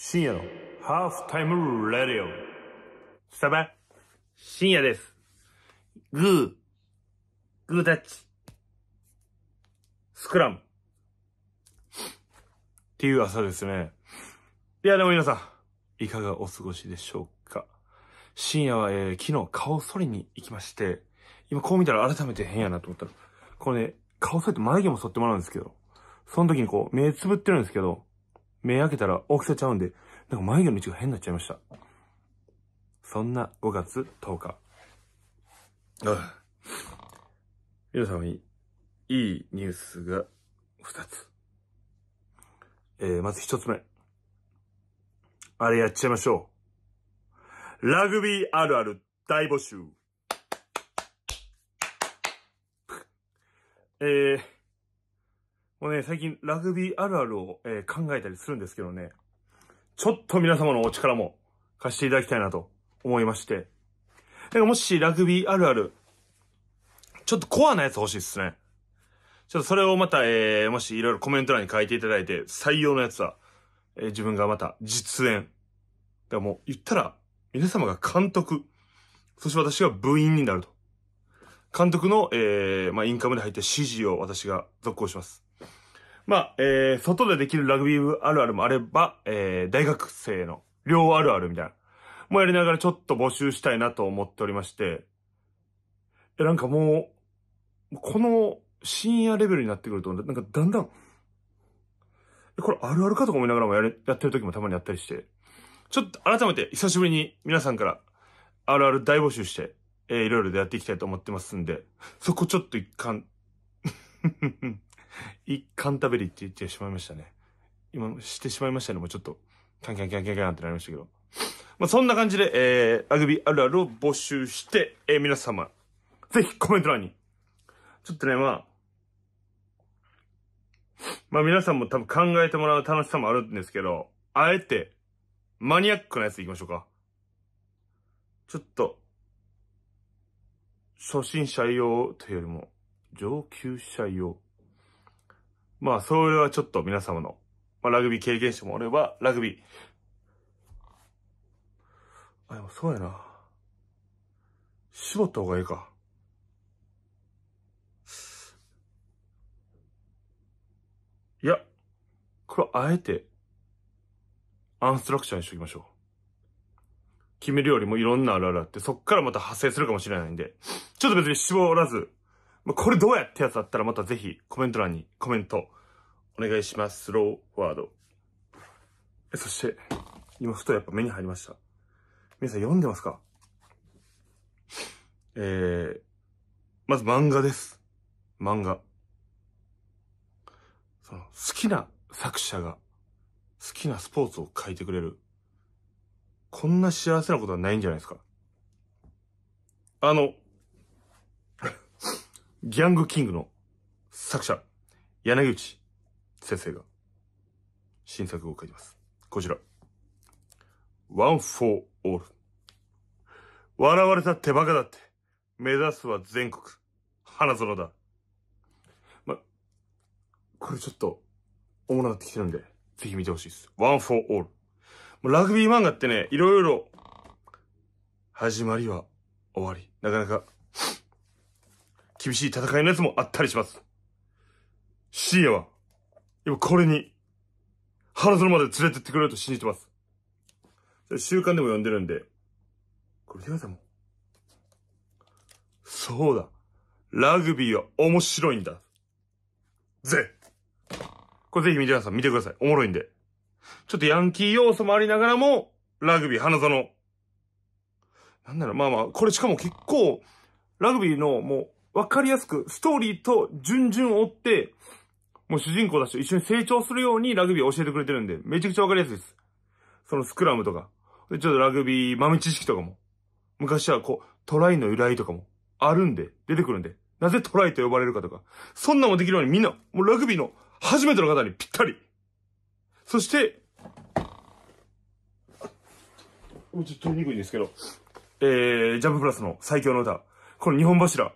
深夜のハーフタイムラディオ。スタバ、深夜です。グー、グータッチ、スクラム。っていう朝ですね。いや、でも皆さん、いかがお過ごしでしょうか深夜は、えー、昨日顔剃りに行きまして、今こう見たら改めて変やなと思ったら、これね、顔剃って眉毛も剃ってもらうんですけど、その時にこう、目つぶってるんですけど、目開けたら大きさちゃうんで、なんか眉毛の位置が変になっちゃいました。そんな5月10日。ああ皆様にいいニュースが2つ。えー、まず1つ目。あれやっちゃいましょう。ラグビーあるある大募集。えー、もうね、最近ラグビーあるあるを、えー、考えたりするんですけどね、ちょっと皆様のお力も貸していただきたいなと思いまして。なんかもしラグビーあるある、ちょっとコアなやつ欲しいですね。ちょっとそれをまた、えー、もしいろいろコメント欄に書いていただいて、採用のやつは、えー、自分がまた実演。だもう言ったら、皆様が監督、そして私が部員になると。監督の、えー、まあ、インカムで入った指示を私が続行します。まあ、えー、外でできるラグビー部あるあるもあれば、えー、大学生の両あるあるみたいな。もやりながらちょっと募集したいなと思っておりまして。え、なんかもう、この深夜レベルになってくると、なんかだんだん、これあるあるかとか思いながらもやれやってる時もたまにやったりして。ちょっと改めて久しぶりに皆さんからあるある大募集して、えー、いろいろでやっていきたいと思ってますんで、そこちょっと一貫。一貫食べりって言ってしまいましたね。今、してしまいましたね。もうちょっと、キャンキャンキャンキャンってなりましたけど。まあ、そんな感じで、えー、ラグビーあるあるを募集して、えー、皆様、ぜひコメント欄に。ちょっとね、まあ、まあ皆さんも多分考えてもらう楽しさもあるんですけど、あえて、マニアックなやついきましょうか。ちょっと、初心者用というよりも、上級者用。まあ、それはちょっと皆様の、まあ、ラグビー経験者も俺れば、ラグビー。あ、でもそうやな。絞った方がいいか。いや、これあえて、アンストラクチャーにしときましょう。決めるよりもいろんなあるあるあって、そっからまた発生するかもしれないんで、ちょっと別に絞らず、まあ、これどうやってやつだったらまたぜひコメント欄にコメントお願いします。スローワード。そして、今ふとやっぱ目に入りました。皆さん読んでますかえー、まず漫画です。漫画。その、好きな作者が好きなスポーツを書いてくれる。こんな幸せなことはないんじゃないですか。あの、ギャングキングの作者、柳内先生が新作を書きます。こちら。ワン・フォー・オール。笑われた手馬鹿だって、目指すは全国、花園だ。ま、これちょっと、おもろなってきてるんで、ぜひ見てほしいです。ワン・フォー・オール。ラグビー漫画ってね、いろいろ、始まりは終わり。なかなか厳しい戦いのやつもあったりします。シーヤは、今これに、花園まで連れてってくれると信じてます。週刊でも読んでるんで、これ見てくださいもう。そうだ。ラグビーは面白いんだ。ぜこれぜひださい。見てください。おもろいんで。ちょっとヤンキー要素もありながらも、ラグビー、花園。なんなら、まあまあ、これしかも結構、ラグビーのもう、わかりやすく、ストーリーと順々追って、もう主人公たちと一緒に成長するようにラグビーを教えてくれてるんで、めちゃくちゃわかりやすいです。そのスクラムとか、ちょっとラグビー豆知識とかも、昔はこう、トライの由来とかも、あるんで、出てくるんで、なぜトライと呼ばれるかとか、そんなもできるようにみんな、もうラグビーの初めての方にぴったり。そして、もうちょっと取りにくいんですけど、えー、ジャンププラスの最強の歌。この日本柱。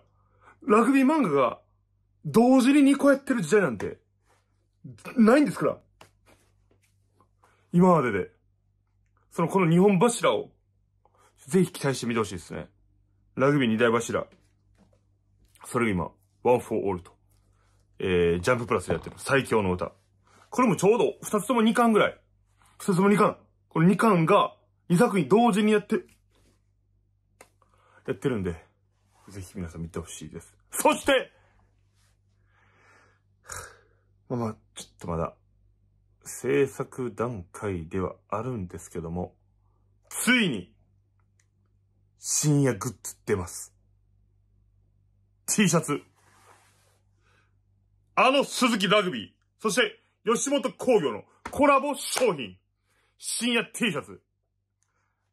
ラグビー漫画が、同時に2個やってる時代なんて、ないんですから。今までで。その、この日本柱を、ぜひ期待してみてほしいですね。ラグビー二大柱。それが今、ワンフォーオールと。えー、ジャンププラスでやってる最強の歌。これもちょうど二つとも二巻ぐらい。二つとも二巻。この二巻が、二作品同時にやって、やってるんで。ぜひ皆さん見てほしいです。そしてまあまあ、ちょっとまだ、制作段階ではあるんですけども、ついに、深夜グッズ出ます。T シャツ。あの鈴木ラグビー。そして、吉本工業のコラボ商品。深夜 T シャツ。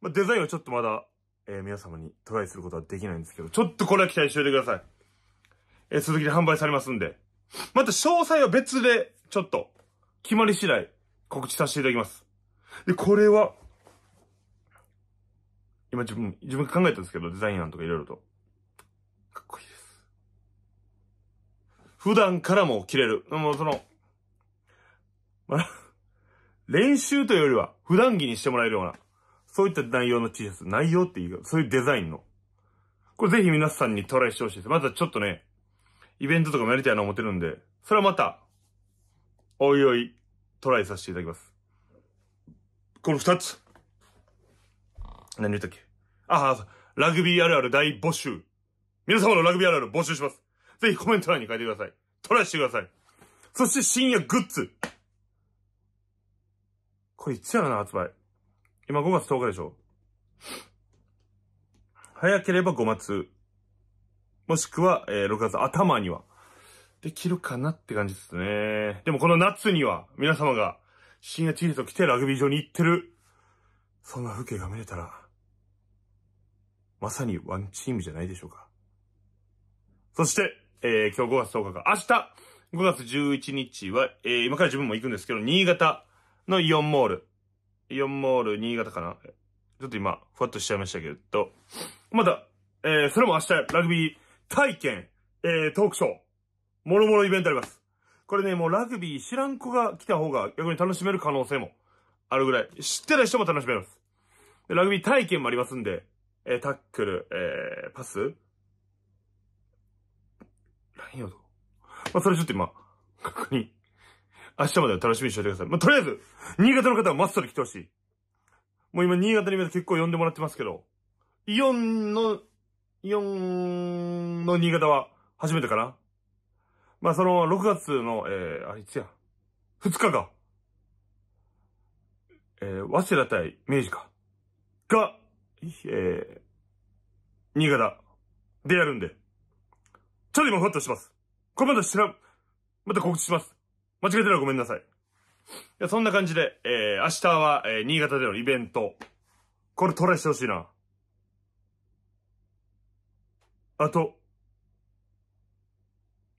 まあ、デザインはちょっとまだえー、皆様にトライすることはできないんですけど、ちょっとこれは期待しといてください。えー、続きで販売されますんで。また詳細は別で、ちょっと、決まり次第、告知させていただきます。で、これは、今自分、自分考えたんですけど、デザイン案とかいろいろと。かっこいいです。普段からも着れる。もうその、まあ、練習というよりは、普段着にしてもらえるような。そういった内容の T シャツ、内容っていうか、そういうデザインの。これぜひ皆さんにトライしてほしいです。まずはちょっとね、イベントとかもやりたいな思ってるんで、それはまた、おいおい、トライさせていただきます。この二つ。何言ったっけああ、ラグビーあるある大募集。皆様のラグビーあるある募集します。ぜひコメント欄に書いてください。トライしてください。そして深夜グッズ。これいつやろな、発売。今5月10日でしょ早ければ5月。もしくは、えー、6月頭には。できるかなって感じですね。でもこの夏には、皆様が深夜チズと来てラグビー場に行ってる。そんな風景が見れたら、まさにワンチームじゃないでしょうか。そして、えー、今日5月10日が明日、5月11日は、えー、今から自分も行くんですけど、新潟のイオンモール。4モール新潟かなちょっと今、ふわっとしちゃいましたけど、また、えー、それも明日、ラグビー体験、えー、トークショー、もろもろイベントあります。これね、もうラグビー知らん子が来た方が逆に楽しめる可能性もあるぐらい、知ってた人も楽しめます。ラグビー体験もありますんで、えー、タックル、えー、パス何イまあ、それちょっと今、確認明日までは楽しみにしておいてください。まあ、とりあえず、新潟の方はマッサル来てほしい。もう今、新潟に結構呼んでもらってますけど、イオンの、イオンの新潟は初めてかな。まあ、その、6月の、えー、あ、いつや、2日か。えー、早稲田対明治か。が、えー、新潟でやるんで。ちょっと今ふわっとします。これまた知らん、また告知します。間違えてたらごめんなさい。いや、そんな感じで、えー、明日は、えー、新潟でのイベント。これトライしてほしいな。あと、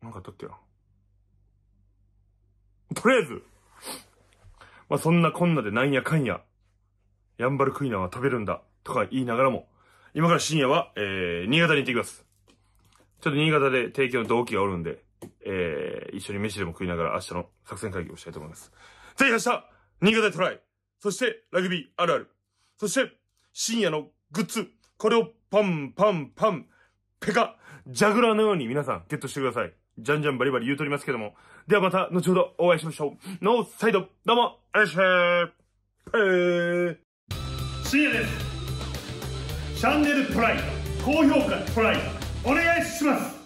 なんかあったっけな。とりあえず、まあ、そんなこんなでなんやかんや、ヤンバルクイナは食べるんだ、とか言いながらも、今から深夜は、えー、新潟に行ってきます。ちょっと新潟で提供の同期がおるんで、えー、一緒に飯でも食いながら明日の作戦会議をしたいと思います。ぜひ明日、新潟でトライそして、ラグビーあるあるそして、深夜のグッズこれをパンパンパンペカジャグラーのように皆さんゲットしてください。じゃんじゃんバリバリ言うとりますけども。ではまた後ほどお会いしましょう。ノーサイドどうもありがとうございました。深夜です。チャンネルトライ高評価トライお願いします